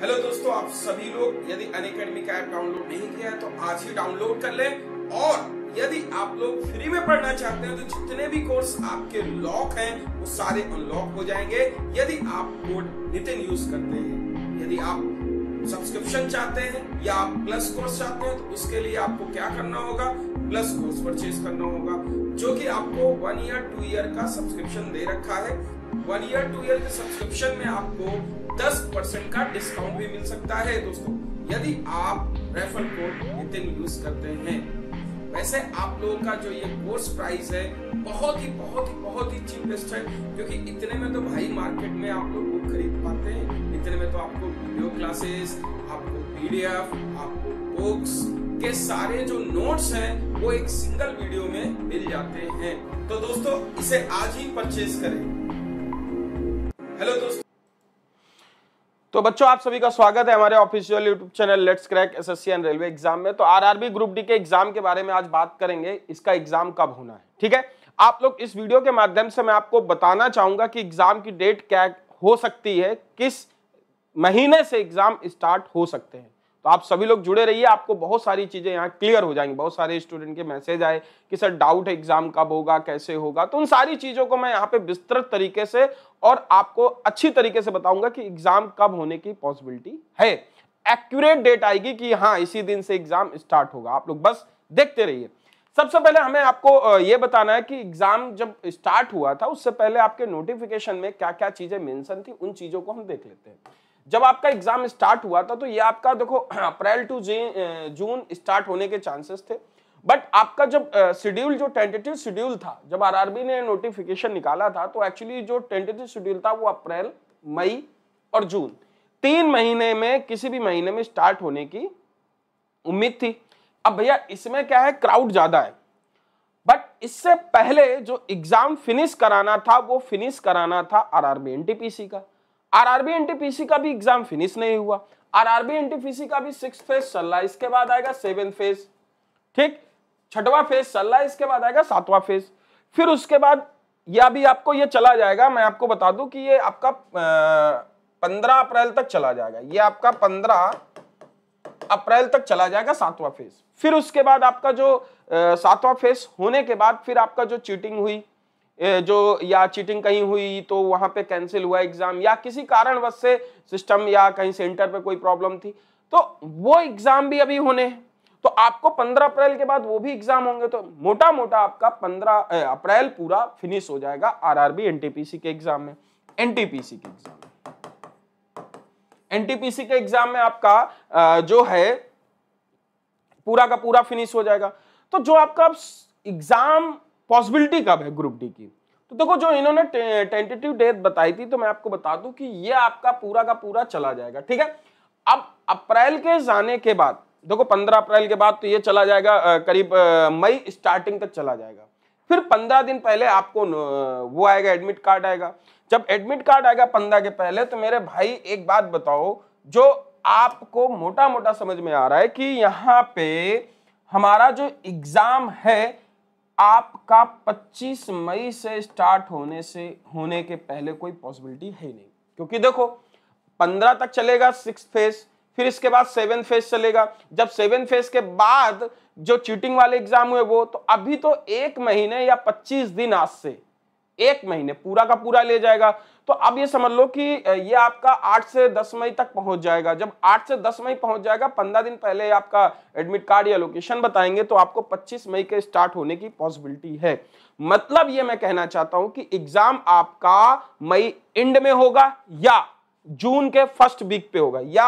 hello दोस्तों आप सभी लोग यदि अन ऐप डाउनलोड नहीं किया है तो आज ही डाउनलोड कर लें और यदि आप लोग फ्री में पढ़ना चाहते हैं तो जितने भी कोर्स आपके लॉक हैं वो सारे अनलॉक हो जाएंगे यदि आप कोड नितिन यूज करते हैं यदि आप सब्सक्रिप्शन चाहते हैं या आप प्लस कोर्स चाहते हैं तो उसके लिए आपको क्या करना होगा प्लस कोर्स परचेज करना होगा जो कि आपको वन ईयर टू ईयर का सब्सक्रिप्शन दे रखा है वन ईयर टू ईयर के सब्सक्रिप्शन में आपको 10 परसेंट का डिस्काउंट भी मिल सकता है दोस्तों यदि आप रेफर कोड नितिन यूज करते हैं वैसे आप लोगों का जो ये कोर्स प्राइस है बहुत ही बहुत ही बहुत ही चीपेस्ट है क्योंकि इतने में तो भाई मार्केट में आप लोग बुक खरीद पाते हैं इतने में तो आपको वीडियो क्लासेस आपको पीडीएफ आपको बुक्स के सारे जो नोट्स हैं वो एक सिंगल वीडियो में मिल जाते हैं तो दोस्तों इसे आज ही परचेज करें हेलो दोस्तों तो बच्चों आप सभी का स्वागत है हमारे official YouTube channel let's crack SSC and railway exam में तो आरआरबी ग्रुप डी के एग्जाम के बारे में आज बात करेंगे इसका एग्जाम कब होना है ठीक है आप लोग इस वीडियो के माध्यम से मैं आपको बताना चाहूंगा कि एग्जाम की डेट क्या हो सकती है किस महीने से एग्जाम स्टार्ट हो सकते हैं तो आप सभी लोग जुड़े रहिए आपको बहुत सारी चीज़ें यहाँ क्लियर हो जाएंगी बहुत सारे स्टूडेंट के मैसेज आए कि सर डाउट एग्जाम कब होगा कैसे होगा तो उन सारी चीज़ों को मैं यहाँ पे विस्तृत तरीके से और आपको अच्छी तरीके से बताऊंगा कि एग्जाम कब होने की पॉसिबिलिटी है एक्यूरेट डेट आएगी कि हाँ इसी दिन से एग्जाम स्टार्ट होगा आप लोग बस देखते रहिए सबसे पहले हमें आपको ये बताना है कि एग्जाम जब स्टार्ट हुआ था उससे पहले आपके नोटिफिकेशन में क्या क्या चीजें मेंशन थी उन चीजों को हम देख लेते हैं जब आपका एग्जाम स्टार्ट हुआ था तो ये आपका देखो अप्रैल टू जून स्टार्ट होने के चांसेस थे बट आपका जब शेड्यूल जो टेंटेटिव शेड्यूल था जब आरआरबी ने नोटिफिकेशन निकाला था तो एक्चुअली जो टेंटेटिव शेड्यूल था वो अप्रैल मई और जून तीन महीने में किसी भी महीने में स्टार्ट होने की उम्मीद थी अब भैया इसमें क्या है क्राउड ज्यादा है बट इससे पहले जो एग्जाम फिनिश कराना था वो फिनिश कराना था आरआरबी एनटीपीसी का आरआरबी एनटीपीसी का भी एग्जाम फिनिश नहीं हुआ आरआरबी एनटीपीसी का भी सिक्स फेज चल रहा है इसके बाद आएगा सेवन फेज ठीक छठवा फेज चल रहा है इसके बाद आएगा सातवा फेज फिर उसके बाद यह अभी आपको यह चला जाएगा मैं आपको बता दू कि ये आपका पंद्रह अप्रैल तक चला जाएगा ये आपका पंद्रह अप्रैल तक चला जाएगा सातवां फेज फिर उसके बाद आपका जो सातवां फेज होने के बाद फिर आपका जो चीटिंग हुई जो या चीटिंग कहीं हुई तो वहां पे कैंसिल हुआ एग्ज़ाम या किसी कारणवश से सिस्टम या कहीं सेंटर पे कोई प्रॉब्लम थी तो वो एग्ज़ाम भी अभी होने हैं तो आपको 15 अप्रैल के बाद वो भी एग्ज़ाम होंगे तो मोटा मोटा आपका 15 अप्रैल पूरा फिनिश हो जाएगा आरआरबी एनटीपीसी के एग्ज़ाम में एनटीपीसी के एग्ज़ाम एनटीपीसी के एग्ज़ाम में आपका जो है पूरा का पूरा फिनिश हो जाएगा तो जो आपका एग्ज़ाम पॉसिबिलिटी कब है ग्रुप डी की तो देखो जो इन्होंने टेंटेटिव डेट बताई थी तो मैं आपको बता दूं कि ये आपका पूरा का पूरा चला जाएगा ठीक है अब अप्रैल के जाने के बाद देखो पंद्रह अप्रैल के बाद तो ये चला जाएगा करीब मई स्टार्टिंग तक चला जाएगा फिर पंद्रह दिन पहले आपको वो आएगा एडमिट कार्ड आएगा जब एडमिट कार्ड आएगा पंद्रह के पहले तो मेरे भाई एक बात बताओ जो आपको मोटा मोटा समझ में आ रहा है कि यहाँ पे हमारा जो एग्जाम है आपका 25 मई से स्टार्ट होने से होने के पहले कोई पॉसिबिलिटी है नहीं क्योंकि देखो 15 तक चलेगा सिक्स फेज फिर इसके बाद सेवन फेज चलेगा जब सेवन फेज के बाद जो चीटिंग वाले एग्जाम हुए वो तो अभी तो एक महीने या 25 दिन आज से एक महीने पूरा का पूरा ले जाएगा तो अब ये समझ लो कि ये आपका आठ से दस मई तक पहुंच जाएगा जब आठ से दस मई पहुंच जाएगा पंद्रह दिन पहले आपका एडमिट कार्ड या लोकेशन बताएंगे तो आपको पच्चीस मई के स्टार्ट होने की पॉसिबिलिटी है मतलब ये मैं कहना चाहता हूं कि एग्जाम आपका मई एंड में होगा या जून के फर्स्ट वीक पे होगा या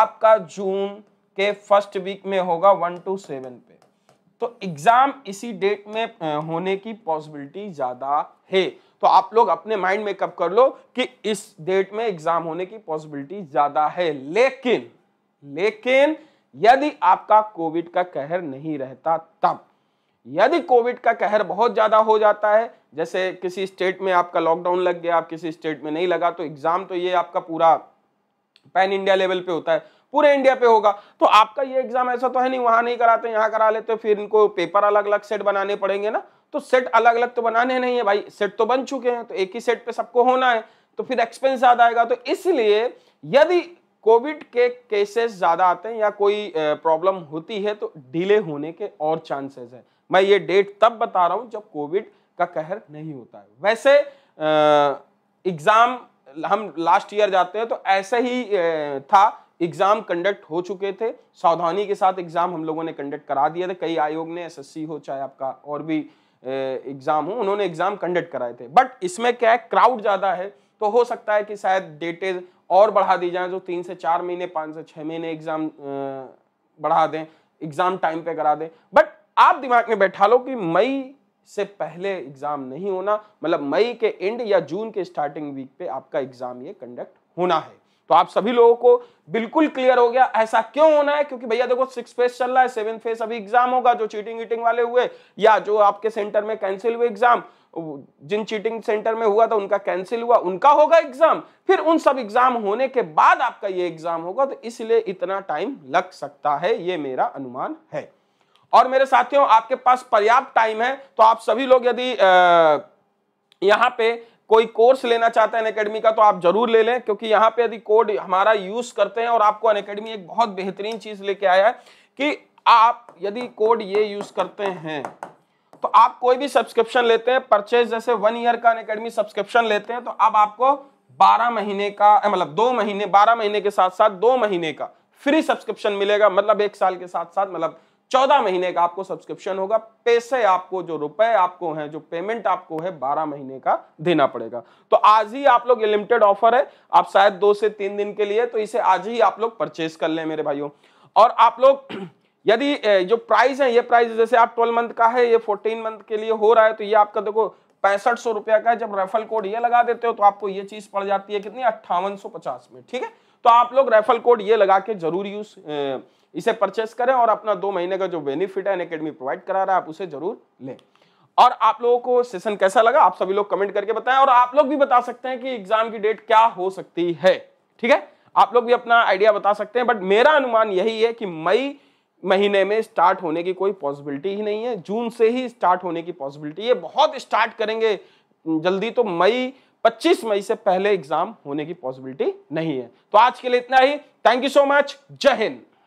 आपका जून के फर्स्ट वीक में होगा वन टू सेवन पे तो एग्जाम इसी डेट में होने की पॉसिबिलिटी ज़्यादा है तो आप लोग अपने माइंड मेकअप कर लो कि इस डेट में एग्जाम होने की पॉसिबिलिटी ज़्यादा है लेकिन लेकिन यदि आपका कोविड का कहर नहीं रहता तब यदि कोविड का कहर बहुत ज़्यादा हो जाता है जैसे किसी स्टेट में आपका लॉकडाउन लग गया आप किसी स्टेट में नहीं लगा तो एग्ज़ाम तो ये आपका पूरा पैन इंडिया लेवल पे होता है पूरे इंडिया पे होगा तो आपका ये एग्जाम ऐसा तो है नहीं वहां नहीं कराते यहाँ करा लेते फिर इनको पेपर अलग अलग सेट बनाने पड़ेंगे ना तो सेट अलग अलग तो बनाने नहीं है भाई सेट तो बन चुके हैं तो एक ही सेट पे सबको होना है तो फिर एक्सपेंस ज्यादा आएगा तो इसलिए यदि कोविड के केसेस ज़्यादा आते हैं या कोई प्रॉब्लम होती है तो डिले होने के और चांसेस है मैं ये डेट तब बता रहा हूं जब कोविड का कहर नहीं होता है वैसे एग्ज़ाम हम लास्ट ईयर जाते हैं तो ऐसे ही था एग्जाम कंडक्ट हो चुके थे सावधानी के साथ एग्जाम हम लोगों ने कंडक्ट करा दिया था कई आयोग ने एस हो चाहे आपका और भी एग्जाम हो उन्होंने एग्जाम कंडक्ट कराए थे बट इसमें क्या है क्राउड ज्यादा है तो हो सकता है कि शायद डेटेज और बढ़ा दी जाए जो तीन से चार महीने पाँच से छः महीने एग्जाम बढ़ा दें एग्जाम टाइम पे करा दें बट आप दिमाग में बैठा लो कि मई से पहले एग्जाम नहीं होना मतलब मई के एंड या जून के स्टार्टिंग वीक पे आपका एग्जाम ये कंडक्ट होना है तो आप सभी लोगों को बिल्कुल क्लियर हो गया ऐसा क्यों होना है क्योंकि भैया देखो सिक्स फेज चल रहा है सेवन फेज अभी एग्जाम होगा जो चीटिंग वीटिंग वाले हुए या जो आपके सेंटर में कैंसिल हुए एग्जाम जिन चीटिंग सेंटर में हुआ था उनका कैंसिल हुआ उनका होगा एग्जाम फिर उन सब एग्जाम होने के बाद आपका ये एग्जाम होगा तो इसलिए इतना टाइम लग सकता है ये मेरा अनुमान है और मेरे साथियों आपके पास पर्याप्त टाइम है तो आप सभी लोग यदि यहाँ पे कोई कोर्स लेना चाहता है अनकेडमी का तो आप जरूर ले लें क्योंकि यहाँ पे यदि कोड हमारा यूज करते हैं और आपको अनकेडमी एक बहुत बेहतरीन चीज लेके आया है कि आप यदि कोड ये यूज करते हैं तो आप कोई भी सब्सक्रिप्शन लेते हैं परचेज जैसे वन ईयर का अनकेडमी सब्सक्रिप्शन लेते हैं तो अब आपको बारह महीने का मतलब दो महीने बारह महीने के साथ साथ दो महीने का फ्री सब्सक्रिप्शन मिलेगा मतलब एक साल के साथ साथ मतलब चौदह महीने का आपको सब्सक्रिप्शन होगा पैसे आपको जो रुपए आपको है जो पेमेंट आपको है बारह महीने का देना पड़ेगा तो आज ही आप लोग लिमिटेड ऑफर है आप शायद दो से तीन दिन के लिए तो इसे आज ही आप लोग परचेस कर ले मेरे भाइयों और आप लोग यदि जो प्राइस है ये प्राइस जैसे आप ट्वेल्व मंथ का है ये फोर्टीन मंथ के लिए हो रहा है तो ये आपका देखो पैंसठ सौ रुपया का है जब रेफल कोड ये लगा देते हो तो आपको ये चीज पड़ जाती है कितनी अट्ठावन सौ पचास में ठीक है तो आप लोग रेफल कोड ये लगा के जरूर यूज इसे परचेस करें और अपना दो महीने का जो बेनिफिट है एकेडमी प्रोवाइड करा रहा है आप उसे जरूर लें और आप लोगों को सेशन कैसा लगा आप सभी लोग कमेंट करके बताएं और आप लोग भी बता सकते हैं कि एग्जाम की डेट क्या हो सकती है ठीक है आप लोग भी अपना आइडिया बता सकते हैं बट मेरा अनुमान यही है कि मई महीने में स्टार्ट होने की कोई पॉसिबिलिटी ही नहीं है जून से ही स्टार्ट होने की पॉसिबिलिटी है बहुत स्टार्ट करेंगे जल्दी तो मई 25 मई से पहले एग्जाम होने की पॉसिबिलिटी नहीं है तो आज के लिए इतना ही थैंक यू सो मच जय हिंद